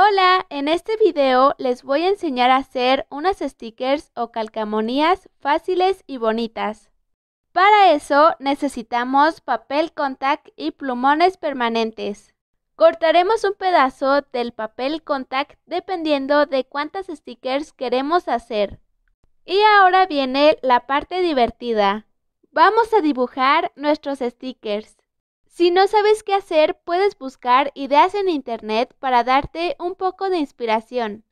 Hola, en este video les voy a enseñar a hacer unas stickers o calcamonías fáciles y bonitas. Para eso necesitamos papel contact y plumones permanentes. Cortaremos un pedazo del papel contact dependiendo de cuántas stickers queremos hacer. Y ahora viene la parte divertida. Vamos a dibujar nuestros stickers. Si no sabes qué hacer, puedes buscar ideas en Internet para darte un poco de inspiración.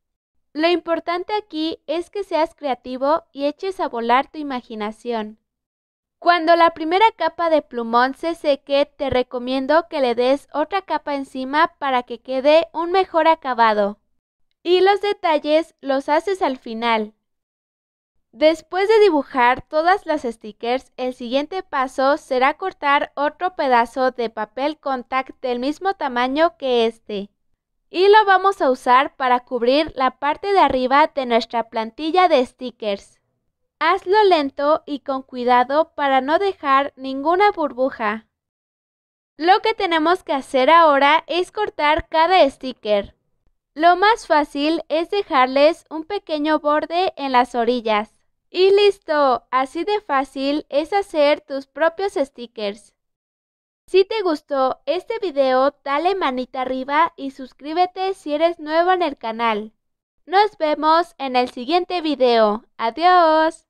Lo importante aquí es que seas creativo y eches a volar tu imaginación. Cuando la primera capa de plumón se seque, te recomiendo que le des otra capa encima para que quede un mejor acabado. Y los detalles los haces al final. Después de dibujar todas las stickers, el siguiente paso será cortar otro pedazo de papel contact del mismo tamaño que este. Y lo vamos a usar para cubrir la parte de arriba de nuestra plantilla de stickers. Hazlo lento y con cuidado para no dejar ninguna burbuja. Lo que tenemos que hacer ahora es cortar cada sticker. Lo más fácil es dejarles un pequeño borde en las orillas. Y listo, así de fácil es hacer tus propios stickers. Si te gustó este video, dale manita arriba y suscríbete si eres nuevo en el canal. Nos vemos en el siguiente video. Adiós.